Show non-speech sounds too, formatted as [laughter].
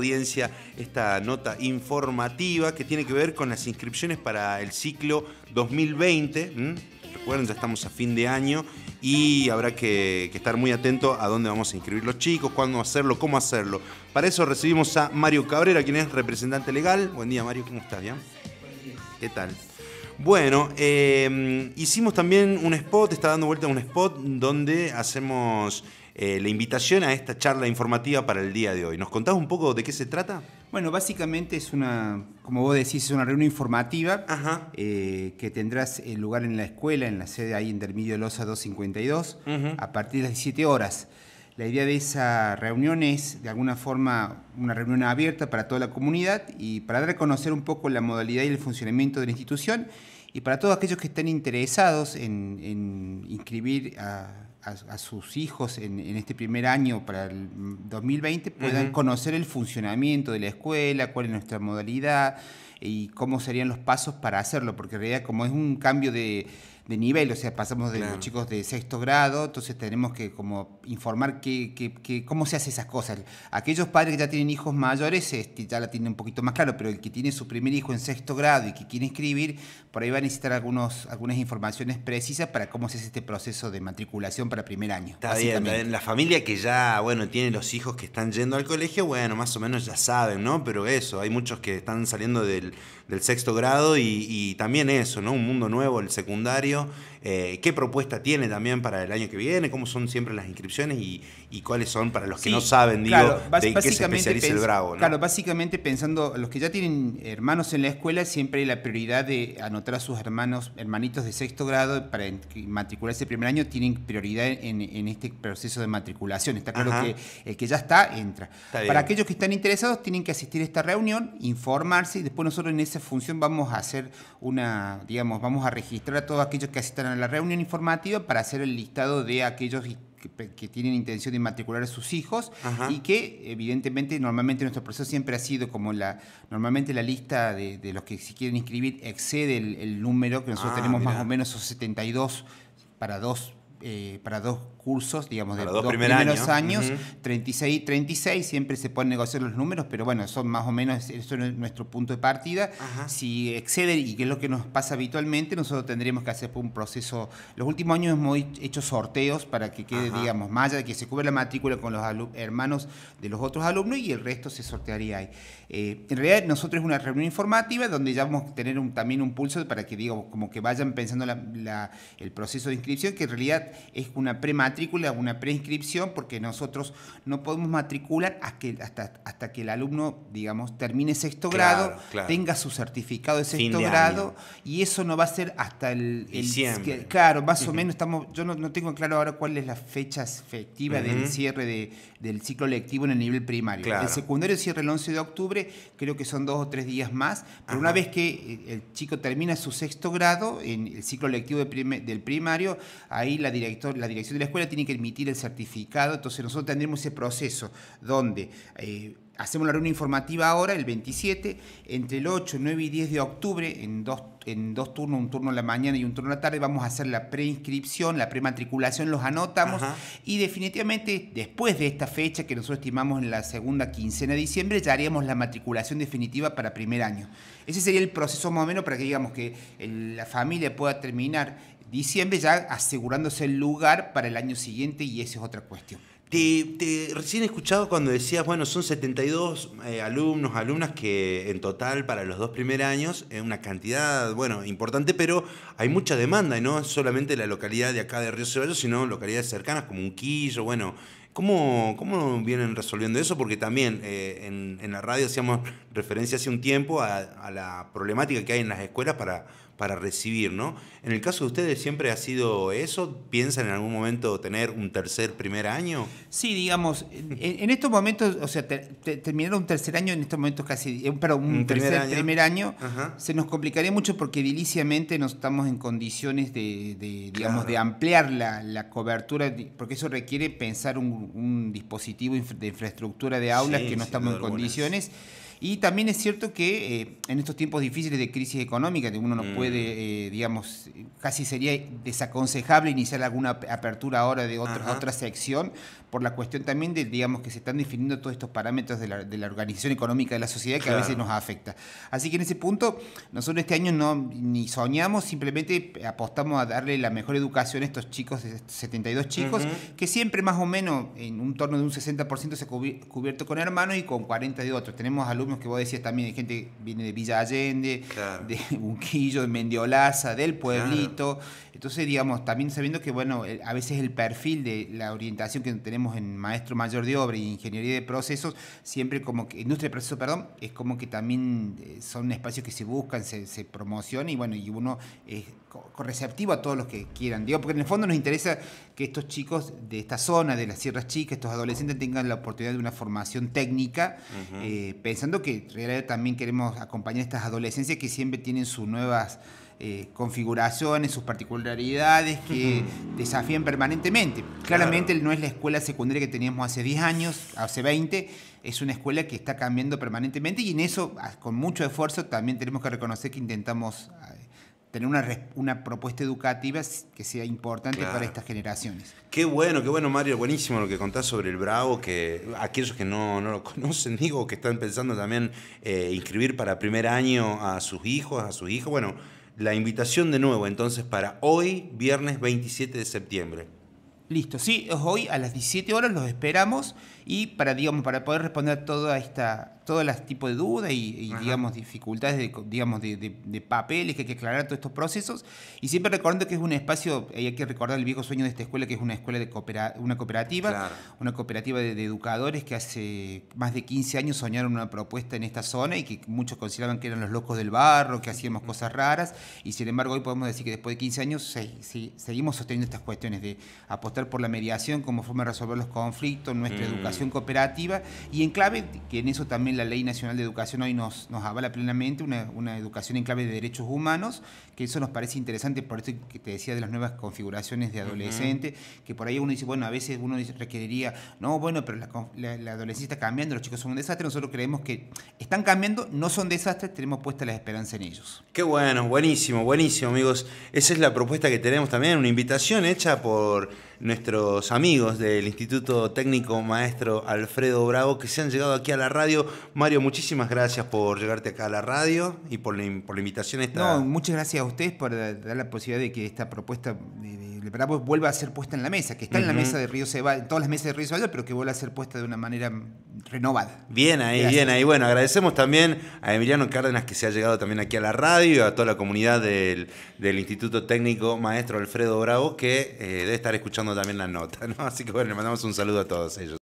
audiencia esta nota informativa que tiene que ver con las inscripciones para el ciclo 2020. Recuerden, ya estamos a fin de año y habrá que, estar muy atento a dónde vamos a inscribir los chicos, cuándo hacerlo, cómo hacerlo. Para eso recibimos a Mario Cabrera, quien es representante legal. Buen día, Mario, ¿cómo estás? ¿Bien? ¿Qué tal? Bueno, eh, hicimos también un spot, está dando vuelta un spot donde hacemos eh, la invitación a esta charla informativa para el día de hoy. ¿Nos contás un poco de qué se trata? Bueno, básicamente es una, como vos decís, es una reunión informativa eh, que tendrás lugar en la escuela, en la sede ahí en los losa 252, a partir de las 17 horas. La idea de esa reunión es, de alguna forma, una reunión abierta para toda la comunidad y para dar a conocer un poco la modalidad y el funcionamiento de la institución y para todos aquellos que estén interesados en inscribir a a, sus hijos en, este primer año para el 2020 puedan conocer el funcionamiento de la escuela, cuál es nuestra modalidad y cómo serían los pasos para hacerlo, porque en realidad como es un cambio de, nivel, o sea, pasamos de los chicos de sexto grado, entonces tenemos que como informar que, cómo se hacen esas cosas. Aquellos padres que ya tienen hijos mayores este, ya la tienen un poquito más claro, pero el que tiene su primer hijo en sexto grado y que quiere inscribir, por ahí va a necesitar algunos, algunas informaciones precisas para cómo se hace este proceso de matriculación para primer año. Está bien, La familia que ya, bueno, tiene los hijos que están yendo al colegio, bueno, más o menos ya saben, ¿no? Pero eso, hay muchos que están saliendo del, del sexto grado y, y, también eso, ¿no? Un mundo nuevo, el secundario, eh, qué propuesta tiene también para el año que viene, cómo son siempre las inscripciones y, cuáles son para los que no saben, digo, de qué se especializa el Bravo. Claro, básicamente pensando, los que ya tienen hermanos en la escuela, siempre hay la prioridad de anotar a sus hermanos, hermanitos de sexto grado para matricularse el primer año, tienen prioridad en, este proceso de matriculación. Está claro que el que ya está, entra. para aquellos que están interesados, tienen que asistir a esta reunión, informarse y después nosotros en esa función vamos a hacer una, digamos, vamos a registrar a todos aquellos que asistan a la reunión informativa para hacer el listado de aquellos que, tienen intención de matricular a sus hijos y que evidentemente normalmente nuestro proceso siempre ha sido como la normalmente la lista de, los que si quieren inscribir excede el, número que nosotros ah, tenemos más o menos esos 72 para dos eh, para dos cursos, digamos, de dos, primeros años, 36 y 36, siempre se pueden negociar los números, pero bueno, son más o menos, eso es nuestro punto de partida. Si excede, y que es lo que nos pasa habitualmente, nosotros tendríamos que hacer un proceso, los últimos años hemos hecho sorteos para que quede, digamos, más allá que se cubra la matrícula con los hermanos de los otros alumnos y el resto se sortearía ahí. Eh, en realidad, nosotros es una reunión informativa donde ya vamos a tener también un pulso para que, digamos, como que vayan pensando el proceso de inscripción, que en realidad es una prematrícula, una preinscripción, porque nosotros no podemos matricular hasta que, hasta, que el alumno, digamos, termine sexto grado, tenga su certificado de sexto grado, y eso no va a ser hasta el... claro, más o menos estamos, yo no, tengo claro ahora cuál es la fecha efectiva del cierre del ciclo lectivo en el nivel primario. El secundario cierra el 11 de octubre, creo que son dos o tres días más, pero una vez que eh, el chico termina su sexto grado, en el ciclo lectivo del primario, ahí la la dirección de la escuela tiene que emitir el certificado, entonces nosotros tendremos ese proceso donde eh, hacemos la reunión informativa ahora, el 27, entre el 8, 9 y 10 de octubre, en dos, en dos turnos, un turno en la mañana y un turno en la tarde, vamos a hacer la preinscripción, la prematriculación, los anotamos y definitivamente después de esta fecha que nosotros estimamos en la segunda quincena de diciembre, ya haríamos la matriculación definitiva para primer año. Ese sería el proceso más o menos para que digamos que la familia pueda terminar diciembre, ya asegurándose el lugar para el año siguiente y esa es otra cuestión. Te, recién he escuchado cuando decías, bueno, son 72 eh, alumnos, alumnas que en total para los dos primeros años es una cantidad, bueno, importante, pero hay mucha demanda y no solamente la localidad de acá de Río Ceballos, sino localidades cercanas como Unquillo, bueno, ¿Cómo, ¿Cómo, vienen resolviendo eso? Porque también eh, en, la radio hacíamos referencia hace un tiempo a, la problemática que hay en las escuelas para, para recibir, ¿no? En el caso de ustedes, ¿siempre ha sido eso? ¿Piensan en algún momento tener un tercer, primer año? Sí, digamos, en, estos momentos, o sea, terminar un tercer año en estos momentos casi, pero eh, un, tercer, primer año, se nos complicaría mucho porque ediliciamente no estamos en condiciones de, digamos, de ampliar la, cobertura, porque eso requiere pensar un, dispositivo de infraestructura de aulas que no estamos en condiciones. Y también es cierto que eh, en estos tiempos difíciles de crisis económica, que uno no mm. puede, eh, digamos, casi sería desaconsejable iniciar alguna apertura ahora de otra, otra sección, por la cuestión también de, digamos, que se están definiendo todos estos parámetros de la, organización económica de la sociedad que a veces nos afecta. Así que en ese punto, nosotros este año no ni soñamos, simplemente apostamos a darle la mejor educación a estos chicos, 72 chicos, que siempre más o menos en un torno de un 60% se ha cubierto con hermanos y con 40 de otros. Tenemos alumnos que vos decías también, hay gente que viene de Villa Allende, de [laughs] Unquillo de Mendiolaza, del pueblito. Entonces, digamos, también sabiendo que, bueno, a veces el perfil de la orientación que tenemos en maestro mayor de obra y ingeniería de procesos, siempre como que, industria de procesos, perdón, es como que también eh, son espacios que se buscan, se, se promocionan y, bueno, y uno es receptivo a todos los que quieran. Digo, porque en el fondo nos interesa que estos chicos de esta zona, de las Sierras Chicas, estos adolescentes tengan la oportunidad de una formación técnica, eh, pensando que en realidad también queremos acompañar a estas adolescencias que siempre tienen sus nuevas eh, configuraciones, sus particularidades que desafían permanentemente. Claramente no es la escuela secundaria que teníamos hace 10 años, hace 20, es una escuela que está cambiando permanentemente y en eso, con mucho esfuerzo, también tenemos que reconocer que intentamos tener una, una propuesta educativa que sea importante para estas generaciones. Qué bueno, qué bueno Mario, buenísimo lo que contás sobre el Bravo, que aquellos que no, lo [laughs] conocen, digo, que están pensando también eh, inscribir para primer año a sus hijos, a sus hijos, bueno, la invitación de nuevo entonces para hoy, viernes 27 de septiembre. Listo, sí, hoy a las 17 horas los esperamos y para, digamos, para poder responder a esta, todas las tipos de dudas y, digamos, dificultades de, digamos, de, papeles que hay que aclarar todos estos procesos. Y siempre recordando que es un espacio, eh, hay que recordar el viejo sueño de esta escuela, que es una escuela de una cooperativa, una cooperativa de, educadores que hace más de 15 años soñaron una propuesta en esta zona y que muchos consideraban que eran los locos del barro, que hacíamos cosas raras. Y sin embargo, hoy podemos decir que después de 15 años seguimos sosteniendo estas cuestiones de apostar por la mediación como forma de resolver los conflictos, nuestra mm. educación cooperativa y en clave, que en eso también la Ley Nacional de Educación hoy nos, nos avala plenamente, una, educación en clave de derechos humanos, que eso nos parece interesante, por eso que te decía de las nuevas configuraciones de adolescente, que por ahí uno dice, bueno, a veces uno requeriría, no, bueno, pero la, la, adolescencia está cambiando, los chicos son un desastre, nosotros creemos que están cambiando, no son desastres, tenemos puesta la esperanza en ellos. Qué bueno, buenísimo, buenísimo, amigos. Esa es la propuesta que tenemos también, una invitación hecha por nuestros amigos del Instituto Técnico Maestro Alfredo Bravo que se han llegado aquí a la radio. Mario, muchísimas gracias por llegarte acá a la radio y por la, por la invitación esta... No, muchas gracias a ustedes por dar la posibilidad de que esta propuesta... Pues, vuelve pues, vuelva a ser puesta en la mesa, que está en la mesa de Río ceval en todas las mesas de Río Ceballos, pero que vuelva a ser puesta de una manera mm, renovada. Bien ahí, bien ahí. Bueno, agradecemos también a Emiliano Cárdenas que se ha llegado también aquí a la radio, a toda la comunidad del, Instituto Técnico Maestro Alfredo Bravo, que eh, debe estar escuchando también la nota, ¿no? Así que bueno, le mandamos un saludo a todos ellos.